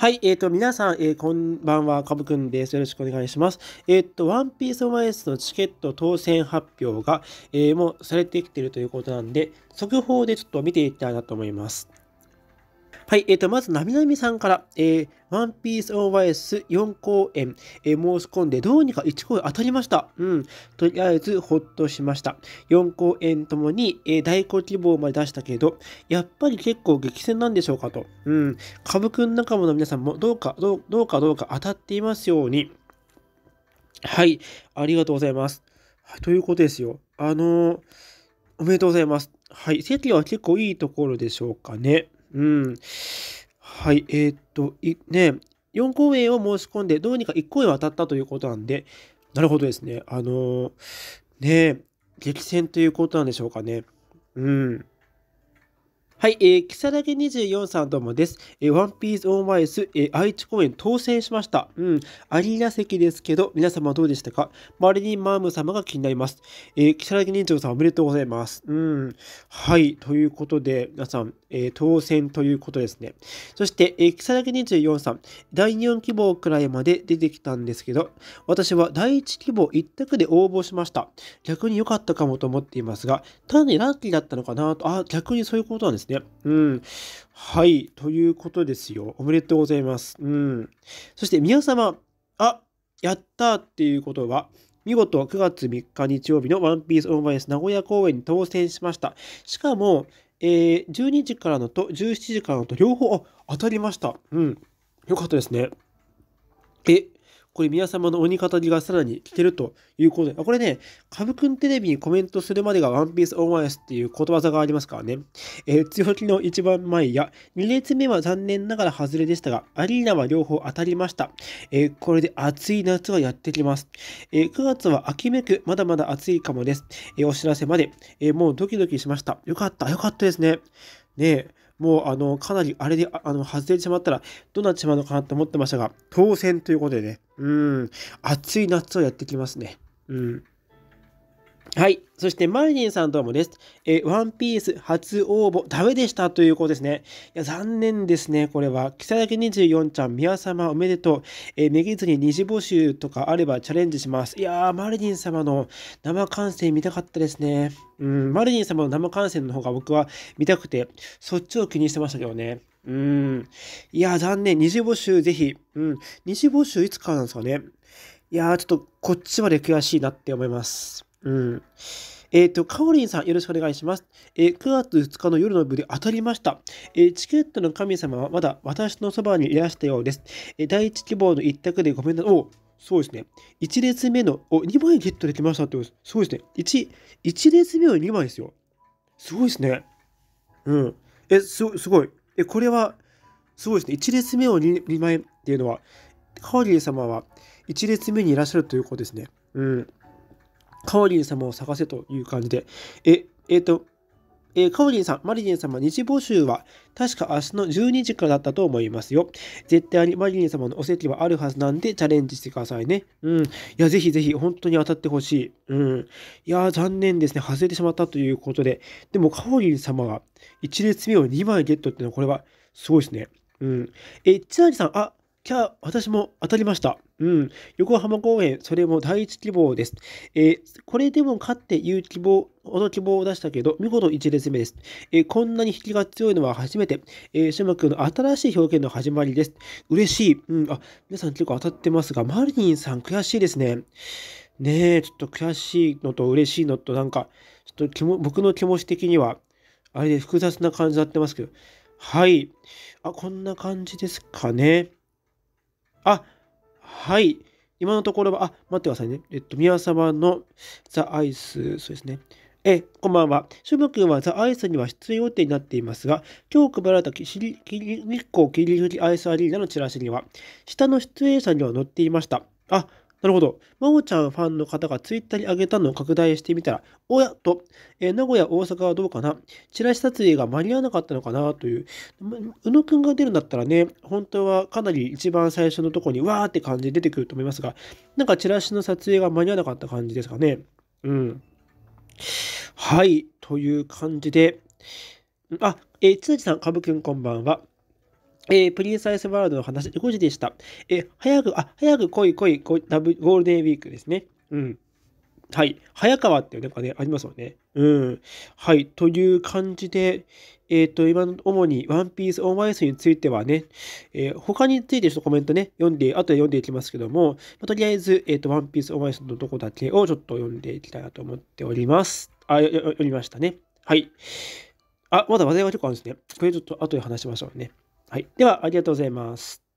はい、えっ、ー、と、皆さん、えー、こんばんは、かぶくんです。よろしくお願いします。えっ、ー、と、ワンピースオマイスのチケット当選発表が、えもうされてきてるということなんで、速報でちょっと見ていきたいなと思います。はい、えっ、ー、と、まず、なみなみさんから、えー、ワンピースオーエイス4公演、えー、申し込んで、どうにか1公演当たりました。うん。とりあえず、ほっとしました。4公演ともに、えー、大好希望まで出したけど、やっぱり結構激戦なんでしょうかと。うん。株くん仲間の皆さんも、どうか、どうどうかどうか当たっていますように。はい、ありがとうございます。はい、ということですよ。あのー、おめでとうございます。はい、席は結構いいところでしょうかね。うん。はい、えー、っと、いね、4公演を申し込んで、どうにか1公演は当たったということなんで、なるほどですね。あのー、ね、激戦ということなんでしょうかね。うん。はい、えー、サ更木24さんどうもです。えー、ワンピースオンワイス、えー、愛知公演当選しました。うん、アリーナ席ですけど、皆様どうでしたかマリリン・マーム様が気になります。えー、サラゲ24さんおめでとうございます。うん、はい、ということで、皆さん、えー、当選ということですね。そして、えー、サ更木24さん、第4希望くらいまで出てきたんですけど、私は第1希望一択で応募しました。逆に良かったかもと思っていますが、単にラッキーだったのかなと、あ、逆にそういうことなんですね。うん。はい。ということですよ。おめでとうございます。うん。そして皆様、あやったっていうことは、見事9月3日日曜日のワンピースオンバインス名古屋公演に当選しました。しかも、えー、12時からのと17時からのと両方、あ、当たりました。うん。よかったですね。え、これ宮様の鬼語りがさらに聞けるということで、あこれね、カブくんテレビにコメントするまでがワンピースオンアイスっていうことわざがありますからね。えー、強気の一番前や、2列目は残念ながら外れでしたが、アリーナは両方当たりました。えー、これで暑い夏がやってきます。えー、9月は秋めく、まだまだ暑いかもです。えお知らせまで、えもうドキドキしました。よかった、よかったですね。ねえ、もうあのかなりあれであの外れてしまったらどうなってしまうのかなと思ってましたが、当選ということでね、うん、暑い夏をやってきますね。うんはい。そして、マリリンさんどうもです。えワンピース初応募、ダメでしたということですね。いや、残念ですね、これは。木更木24ちゃん、宮様おめでとう。えめげずに二次募集とかあればチャレンジします。いやー、マリリン様の生観戦見たかったですね。うん、マリリン様の生観戦の方が僕は見たくて、そっちを気にしてましたけどね。うん。いや、残念。二次募集ぜひ。うん。二次募集いつからなんですかね。いやー、ちょっとこっちまで悔しいなって思います。うん。えっ、ー、と、かおりんさん、よろしくお願いします。えー、9月2日の夜の部で当たりました。えー、チケットの神様はまだ私のそばにいらしたようです。え第一希望の一択でごめんなさい。おそうですね。1列目の、お、2枚ゲットできましたってことです。そうですね。1、1列目を2枚ですよ。すごいですね。うん。え、す、すごい。え、これは、すごいですね。1列目を 2, 2枚っていうのは、カオリー様は1列目にいらっしゃるということですね。うん。カオリン様を探せという感じで、え、えっ、ー、と、えー、カオリンさん、マリリン様、日募集は確か明日の12時からだったと思いますよ。絶対にマリリン様のお席はあるはずなんでチャレンジしてくださいね。うん。いや、ぜひぜひ、本当に当たってほしい。うん。いや、残念ですね。外れてしまったということで。でも、カオリン様が1列目を2枚ゲットっていうのは、これはすごいですね。うん。え、チナリさん、あ、キャー、私も当たりました。うん、横浜公演、それも第一希望です。えー、これでも勝っていう希望、この希望を出したけど、見事1列目です。えー、こんなに引きが強いのは初めて。えー、島君の新しい表現の始まりです。嬉しい。うん、あ、皆さん結構当たってますが、マリニンさん悔しいですね。ねえ、ちょっと悔しいのと嬉しいのと、なんか、ちょっと気も僕の気持ち的には、あれで複雑な感じになってますけど、はい。あ、こんな感じですかね。あ、はい。今のところは、あ、待ってくださいね。えっと、宮沢のザ・アイス、そうですね。え、こんばんは。シュムんはザ・アイスには出演予定になっていますが、今日配られた日光切り口アイスアリーナのチラシには、下の出演者には載っていました。あ、なるほど。まおちゃんファンの方がツイッターに上げたのを拡大してみたら、おやと、えー、名古屋、大阪はどうかなチラシ撮影が間に合わなかったのかなという。宇野くんが出るんだったらね、本当はかなり一番最初のとこにわーって感じで出てくると思いますが、なんかチラシの撮影が間に合わなかった感じですかね。うん。はい、という感じで、あ、えー、つなじさん、かぶくんこんばんは。えー、プリンサイスワールドの話、5時でした。えー、早く、あ、早く来い来い、ゴールデンウィークですね。うん。はい。早川っていうなんかね、ありますよね。うん。はい。という感じで、えっ、ー、と、今の主にワンピースオンワイスについてはね、えー、他についてちょっとコメントね、読んで、後で読んでいきますけども、まあ、とりあえず、えっ、ー、と、ワンピースオンワイスのとこだけをちょっと読んでいきたいなと思っております。あ、読みましたね。はい。あ、まだ話題が結構あるんですね。これちょっと後で話しましょうね。はい。では、ありがとうございます。